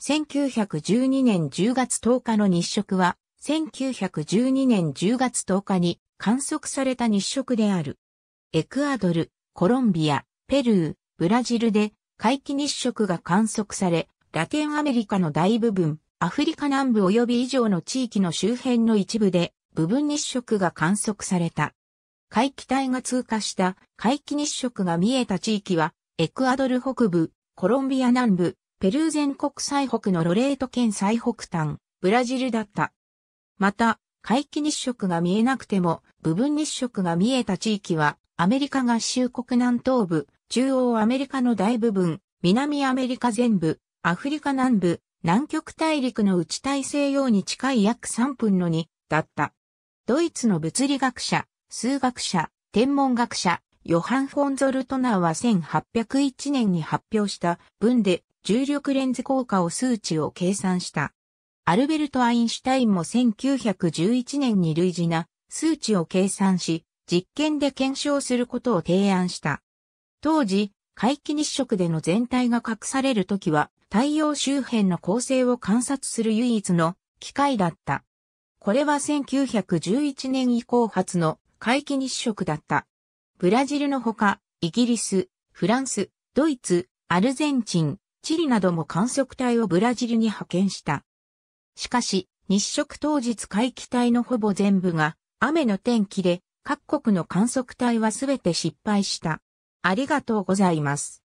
1912年10月10日の日食は、1912年10月10日に観測された日食である。エクアドル、コロンビア、ペルー、ブラジルで回帰日食が観測され、ラテンアメリカの大部分、アフリカ南部及び以上の地域の周辺の一部で部分日食が観測された。回帰帯が通過した回帰日食が見えた地域は、エクアドル北部、コロンビア南部、ペルー全国最北のロレート県最北端、ブラジルだった。また、回帰日食が見えなくても、部分日食が見えた地域は、アメリカ合衆国南東部、中央アメリカの大部分、南アメリカ全部、アフリカ南部、南極大陸の内大西洋に近い約3分の2だった。ドイツの物理学者、数学者、天文学者、ヨハン・フォン・ゾルトナーは1801年に発表した文で重力レンズ効果を数値を計算した。アルベルト・アインシュタインも1911年に類似な数値を計算し、実験で検証することを提案した。当時、皆既日食での全体が隠されるときは、太陽周辺の構成を観察する唯一の機械だった。これは1911年以降初の皆既日食だった。ブラジルのほか、イギリス、フランス、ドイツ、アルゼンチン、チリなども観測隊をブラジルに派遣した。しかし、日食当日回帰隊のほぼ全部が雨の天気で各国の観測隊はすべて失敗した。ありがとうございます。